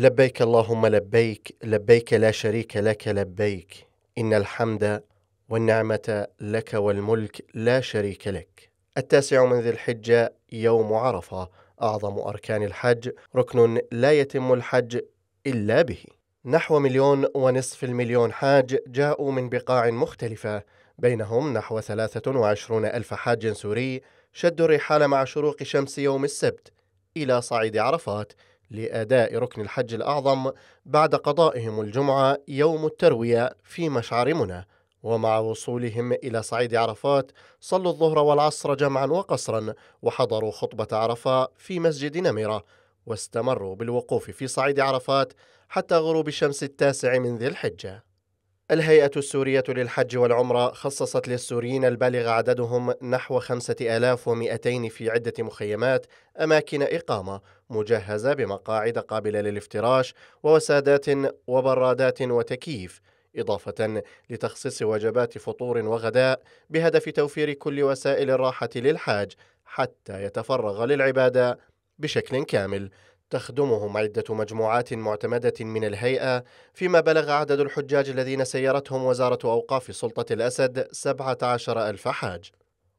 لبيك اللهم لبيك لبيك لا شريك لك لبيك ان الحمد والنعمه لك والملك لا شريك لك التاسع من ذي الحجه يوم عرفه اعظم اركان الحج ركن لا يتم الحج الا به نحو مليون ونصف المليون حاج جاءوا من بقاع مختلفه بينهم نحو وعشرون ألف حاج سوري شدوا الرحال مع شروق شمس يوم السبت إلى صعيد عرفات لأداء ركن الحج الأعظم بعد قضائهم الجمعة يوم التروية في مشعر منى ومع وصولهم إلى صعيد عرفات صلوا الظهر والعصر جمعا وقصرا وحضروا خطبة عرفة في مسجد نمرة واستمروا بالوقوف في صعيد عرفات حتى غروب الشمس التاسع من ذي الحجه الهيئة السورية للحج والعمرة خصصت للسوريين البالغ عددهم نحو 5200 في عدة مخيمات أماكن إقامة مجهزة بمقاعد قابلة للافتراش ووسادات وبرادات وتكييف إضافة لتخصيص وجبات فطور وغداء بهدف توفير كل وسائل الراحة للحاج حتى يتفرغ للعبادة بشكل كامل تخدمهم عدة مجموعات معتمدة من الهيئة فيما بلغ عدد الحجاج الذين سيرتهم وزارة أوقاف سلطة الأسد 17 ألف حاج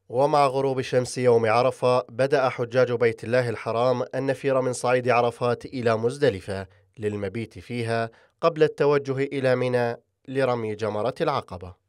ومع غروب شمس يوم عرفة بدأ حجاج بيت الله الحرام النفير من صعيد عرفات إلى مزدلفة للمبيت فيها قبل التوجه إلى منى لرمي جمرة العقبة